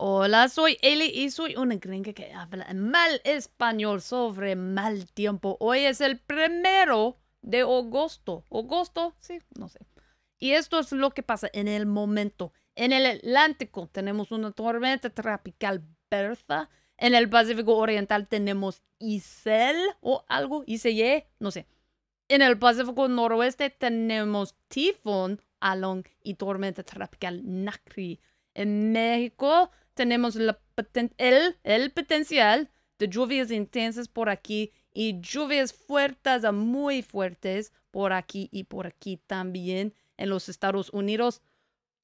Hola, soy Eli y soy una gringa que habla mal español sobre mal tiempo. Hoy es el primero de agosto. ¿Agosto? Sí, no sé. Y esto es lo que pasa en el momento. En el Atlántico tenemos una tormenta tropical Bertha. En el Pacífico Oriental tenemos Isel o algo, Iseye, no sé. En el Pacífico Noroeste tenemos tifón, along y tormenta tropical Nacri. En México tenemos la, el, el potencial de lluvias intensas por aquí y lluvias fuertes a muy fuertes por aquí y por aquí también en los Estados Unidos.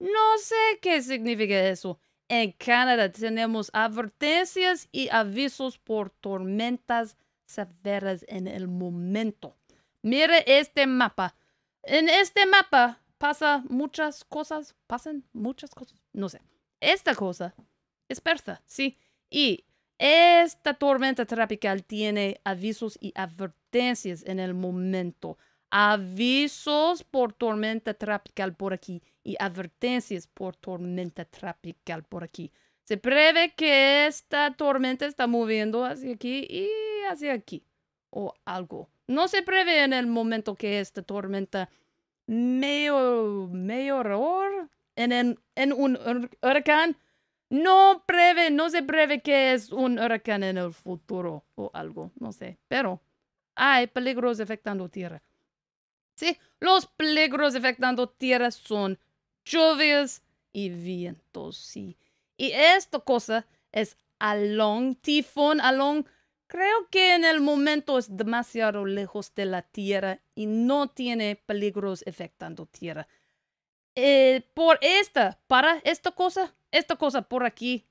No sé qué significa eso. En Canadá tenemos advertencias y avisos por tormentas severas en el momento. Mire este mapa. En este mapa pasa muchas cosas, pasan muchas cosas, no sé. Esta cosa dispersa, sí. Y esta tormenta tropical tiene avisos y advertencias en el momento. Avisos por tormenta tropical por aquí y advertencias por tormenta tropical por aquí. Se prevé que esta tormenta está moviendo hacia aquí y hacia aquí o algo. No se prevé en el momento que esta tormenta mejore en, en un huracán no no se prevé que es un huracán en el futuro o algo, no sé, pero hay peligros afectando tierra. Sí, los peligros afectando tierra son lluvias y vientos, sí. Y esta cosa es a long, Tifón, long. creo que en el momento es demasiado lejos de la tierra y no tiene peligros afectando tierra. Eh, por esta, para esta cosa, esta cosa por aquí.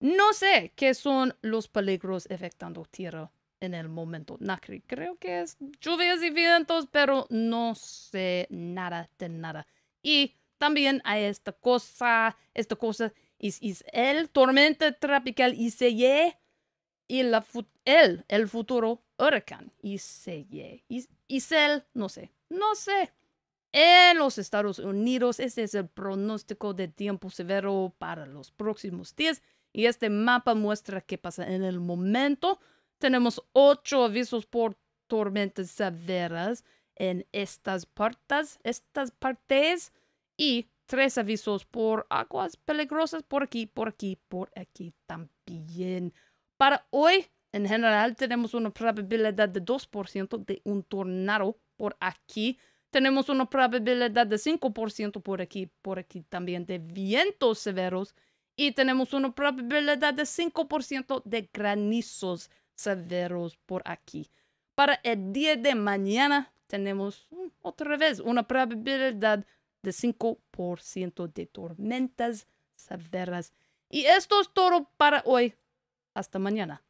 No sé qué son los peligros afectando tierra en el momento. Nacri, creo que es lluvias y vientos, pero no sé nada de nada. Y también hay esta cosa, esta cosa es, el tormenta tropical se y la el, el futuro huracán y el no sé, no sé. En los Estados Unidos, este es el pronóstico de tiempo severo para los próximos días y este mapa muestra qué pasa en el momento. Tenemos ocho avisos por tormentas severas en estas partes, estas partes y tres avisos por aguas peligrosas por aquí, por aquí, por aquí también. Para hoy, en general, tenemos una probabilidad de 2% de un tornado por aquí. Tenemos una probabilidad de 5% por aquí, por aquí también de vientos severos y tenemos una probabilidad de 5% de granizos severos por aquí. Para el día de mañana tenemos mm, otra vez una probabilidad de 5% de tormentas severas. Y esto es todo para hoy. Hasta mañana.